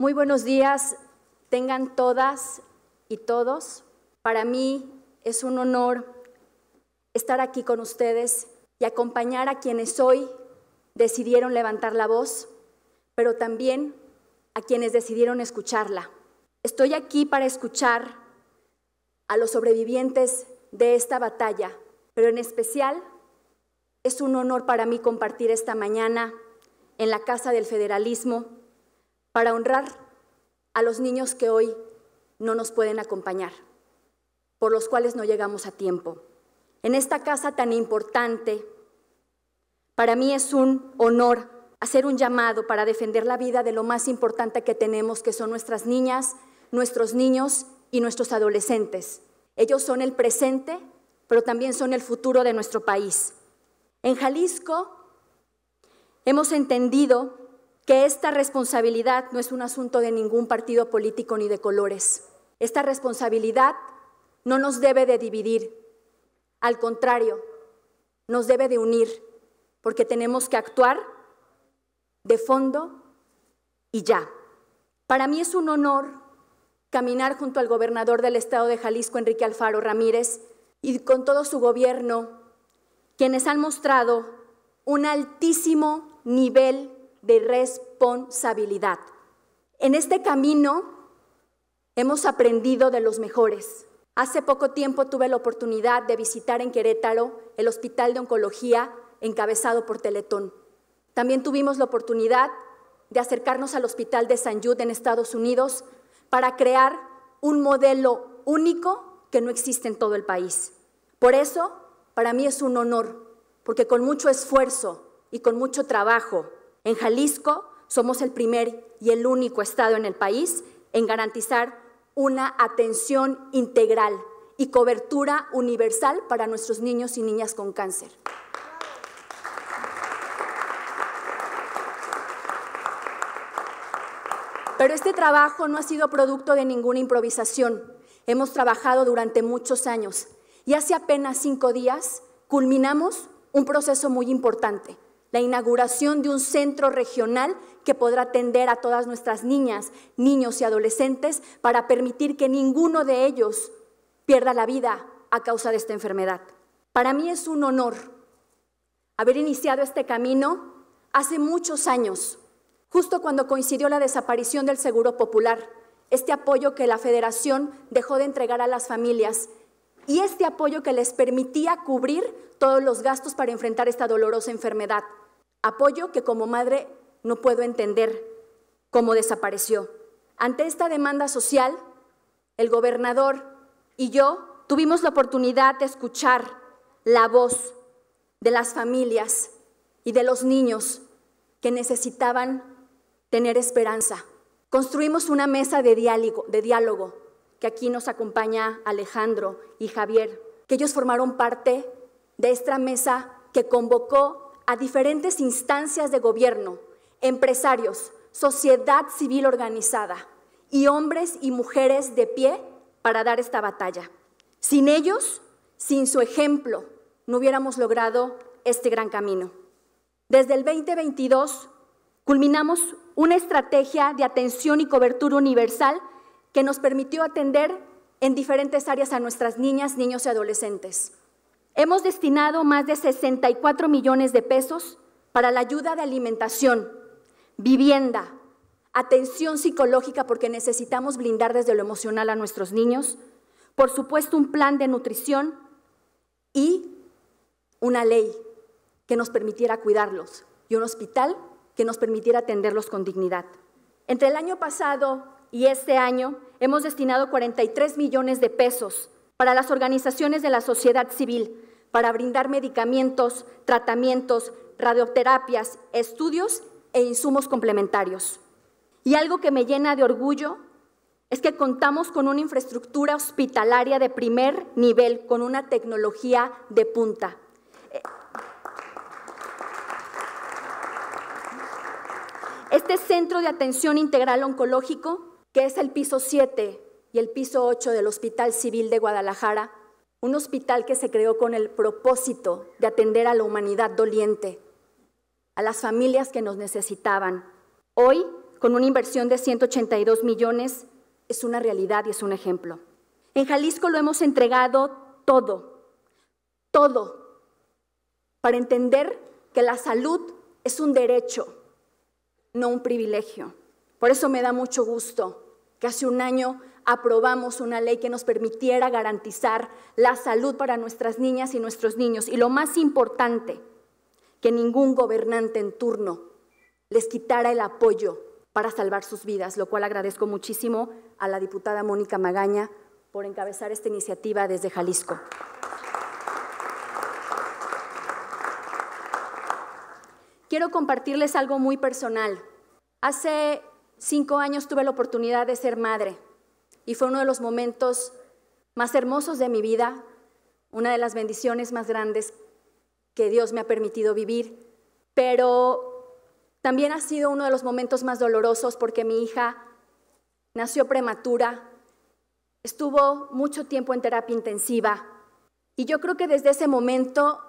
Muy buenos días, tengan todas y todos. Para mí es un honor estar aquí con ustedes y acompañar a quienes hoy decidieron levantar la voz, pero también a quienes decidieron escucharla. Estoy aquí para escuchar a los sobrevivientes de esta batalla, pero en especial es un honor para mí compartir esta mañana en la Casa del Federalismo para honrar a los niños que hoy no nos pueden acompañar, por los cuales no llegamos a tiempo. En esta casa tan importante, para mí es un honor hacer un llamado para defender la vida de lo más importante que tenemos, que son nuestras niñas, nuestros niños y nuestros adolescentes. Ellos son el presente, pero también son el futuro de nuestro país. En Jalisco hemos entendido que esta responsabilidad no es un asunto de ningún partido político ni de colores. Esta responsabilidad no nos debe de dividir, al contrario, nos debe de unir, porque tenemos que actuar de fondo y ya. Para mí es un honor caminar junto al gobernador del estado de Jalisco, Enrique Alfaro Ramírez, y con todo su gobierno, quienes han mostrado un altísimo nivel de responsabilidad. En este camino hemos aprendido de los mejores. Hace poco tiempo tuve la oportunidad de visitar en Querétaro el Hospital de Oncología encabezado por Teletón. También tuvimos la oportunidad de acercarnos al Hospital de San Jude en Estados Unidos para crear un modelo único que no existe en todo el país. Por eso, para mí es un honor, porque con mucho esfuerzo y con mucho trabajo en Jalisco somos el primer y el único estado en el país en garantizar una atención integral y cobertura universal para nuestros niños y niñas con cáncer. Pero este trabajo no ha sido producto de ninguna improvisación. Hemos trabajado durante muchos años y hace apenas cinco días culminamos un proceso muy importante, la inauguración de un centro regional que podrá atender a todas nuestras niñas, niños y adolescentes para permitir que ninguno de ellos pierda la vida a causa de esta enfermedad. Para mí es un honor haber iniciado este camino hace muchos años, justo cuando coincidió la desaparición del Seguro Popular, este apoyo que la Federación dejó de entregar a las familias y este apoyo que les permitía cubrir todos los gastos para enfrentar esta dolorosa enfermedad apoyo que como madre no puedo entender cómo desapareció. Ante esta demanda social, el gobernador y yo tuvimos la oportunidad de escuchar la voz de las familias y de los niños que necesitaban tener esperanza. Construimos una mesa de diálogo, que aquí nos acompaña Alejandro y Javier, que ellos formaron parte de esta mesa que convocó a diferentes instancias de gobierno, empresarios, sociedad civil organizada y hombres y mujeres de pie para dar esta batalla. Sin ellos, sin su ejemplo, no hubiéramos logrado este gran camino. Desde el 2022 culminamos una estrategia de atención y cobertura universal que nos permitió atender en diferentes áreas a nuestras niñas, niños y adolescentes. Hemos destinado más de 64 millones de pesos para la ayuda de alimentación, vivienda, atención psicológica, porque necesitamos blindar desde lo emocional a nuestros niños, por supuesto un plan de nutrición y una ley que nos permitiera cuidarlos y un hospital que nos permitiera atenderlos con dignidad. Entre el año pasado y este año hemos destinado 43 millones de pesos para las organizaciones de la sociedad civil, para brindar medicamentos, tratamientos, radioterapias, estudios e insumos complementarios. Y algo que me llena de orgullo es que contamos con una infraestructura hospitalaria de primer nivel, con una tecnología de punta. Este centro de atención integral oncológico, que es el piso 7 y el piso 8 del Hospital Civil de Guadalajara, un hospital que se creó con el propósito de atender a la humanidad doliente, a las familias que nos necesitaban. Hoy, con una inversión de 182 millones, es una realidad y es un ejemplo. En Jalisco lo hemos entregado todo, todo, para entender que la salud es un derecho, no un privilegio. Por eso me da mucho gusto que hace un año aprobamos una ley que nos permitiera garantizar la salud para nuestras niñas y nuestros niños. Y lo más importante, que ningún gobernante en turno les quitara el apoyo para salvar sus vidas, lo cual agradezco muchísimo a la diputada Mónica Magaña por encabezar esta iniciativa desde Jalisco. Quiero compartirles algo muy personal. Hace cinco años tuve la oportunidad de ser madre y fue uno de los momentos más hermosos de mi vida, una de las bendiciones más grandes que Dios me ha permitido vivir, pero también ha sido uno de los momentos más dolorosos porque mi hija nació prematura, estuvo mucho tiempo en terapia intensiva y yo creo que desde ese momento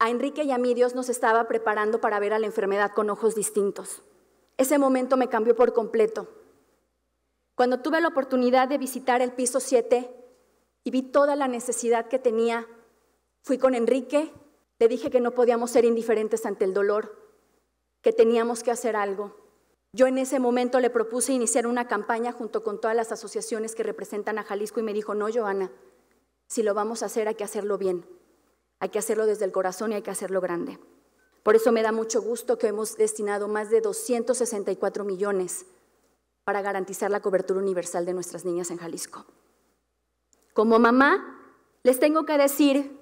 a Enrique y a mí Dios nos estaba preparando para ver a la enfermedad con ojos distintos. Ese momento me cambió por completo. Cuando tuve la oportunidad de visitar el piso 7 y vi toda la necesidad que tenía, fui con Enrique, le dije que no podíamos ser indiferentes ante el dolor, que teníamos que hacer algo. Yo en ese momento le propuse iniciar una campaña junto con todas las asociaciones que representan a Jalisco y me dijo, no, Joana, si lo vamos a hacer hay que hacerlo bien, hay que hacerlo desde el corazón y hay que hacerlo grande. Por eso me da mucho gusto que hemos destinado más de 264 millones para garantizar la cobertura universal de nuestras niñas en Jalisco. Como mamá, les tengo que decir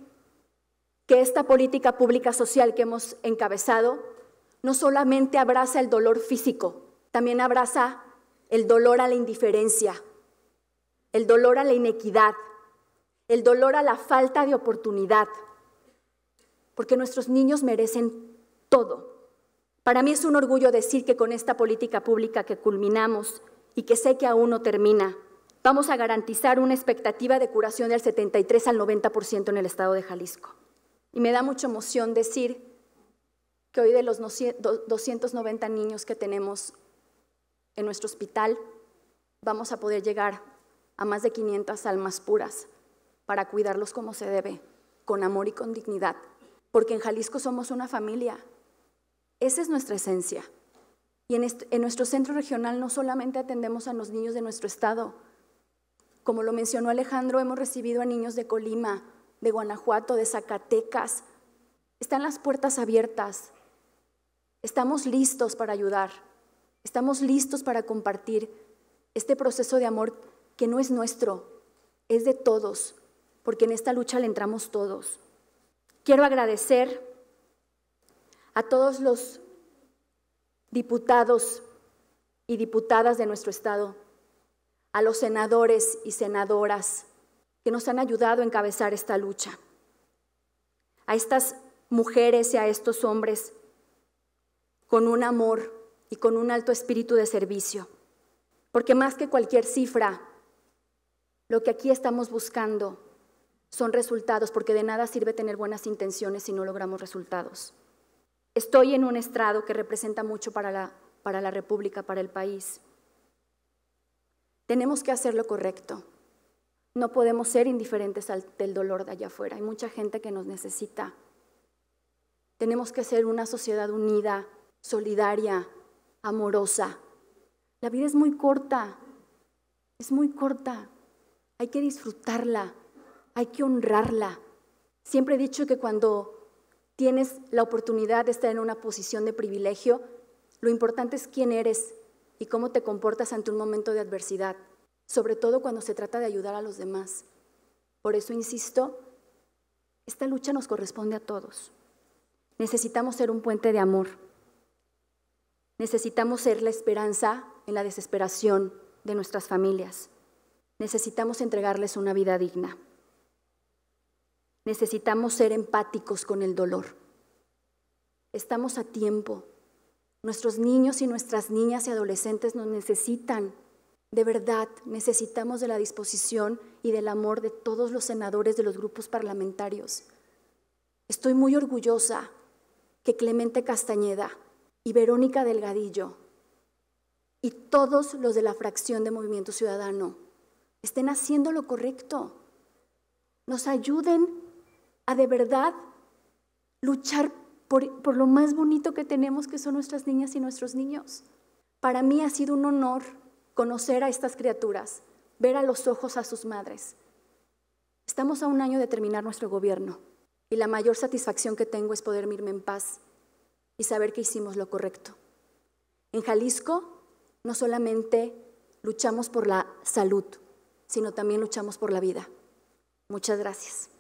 que esta política pública social que hemos encabezado no solamente abraza el dolor físico, también abraza el dolor a la indiferencia, el dolor a la inequidad, el dolor a la falta de oportunidad, porque nuestros niños merecen todo para mí es un orgullo decir que con esta política pública que culminamos y que sé que aún no termina, vamos a garantizar una expectativa de curación del 73 al 90% en el estado de Jalisco. Y me da mucha emoción decir que hoy de los 290 niños que tenemos en nuestro hospital, vamos a poder llegar a más de 500 almas puras para cuidarlos como se debe, con amor y con dignidad, porque en Jalisco somos una familia esa es nuestra esencia. Y en, nuestro centro regional no solamente atendemos a los niños de nuestro estado. Como lo mencionó Alejandro, hemos recibido a niños de Colima, de Guanajuato, de Zacatecas. Están las puertas abiertas. Estamos listos para ayudar. Estamos listos para compartir este proceso de amor que no es nuestro, es de todos, porque en esta lucha le entramos todos. Quiero agradecer a todos los diputados y diputadas de nuestro Estado, a los senadores y senadoras que nos han ayudado a encabezar esta lucha, a estas mujeres y a estos hombres con un amor y con un alto espíritu de servicio. Porque más que cualquier cifra, lo que aquí estamos buscando son resultados, porque de nada sirve tener buenas intenciones si no logramos resultados estoy en un estrado que representa mucho para la, para la República, para el país. Tenemos que hacer lo correcto. No podemos ser indiferentes al del dolor de allá afuera. Hay mucha gente que nos necesita. Tenemos que ser una sociedad unida, solidaria, amorosa. La vida es muy corta, es muy corta. Hay que disfrutarla, hay que honrarla. Siempre he dicho que cuando tienes la oportunidad de estar en una posición de privilegio, lo importante es quién eres y cómo te comportas ante un momento de adversidad, sobre todo cuando se trata de ayudar a los demás. Por eso insisto, esta lucha nos corresponde a todos. Necesitamos ser un puente de amor. Necesitamos ser la esperanza en la desesperación de nuestras familias. Necesitamos entregarles una vida digna. Necesitamos ser empáticos con el dolor. Estamos a tiempo. Nuestros niños y nuestras niñas y adolescentes nos necesitan. De verdad, necesitamos de la disposición y del amor de todos los senadores de los grupos parlamentarios. Estoy muy orgullosa que Clemente Castañeda y Verónica Delgadillo y todos los de la fracción de Movimiento Ciudadano estén haciendo lo correcto. Nos ayuden a de verdad luchar por, lo más bonito que tenemos, que son nuestras niñas y nuestros niños. Para mí ha sido un honor conocer a estas criaturas, ver a los ojos a sus madres. Estamos a un año de terminar nuestro gobierno y la mayor satisfacción que tengo es poder mirarme en paz y saber que hicimos lo correcto. En Jalisco no solamente luchamos por la salud, sino también luchamos por la vida. Muchas gracias.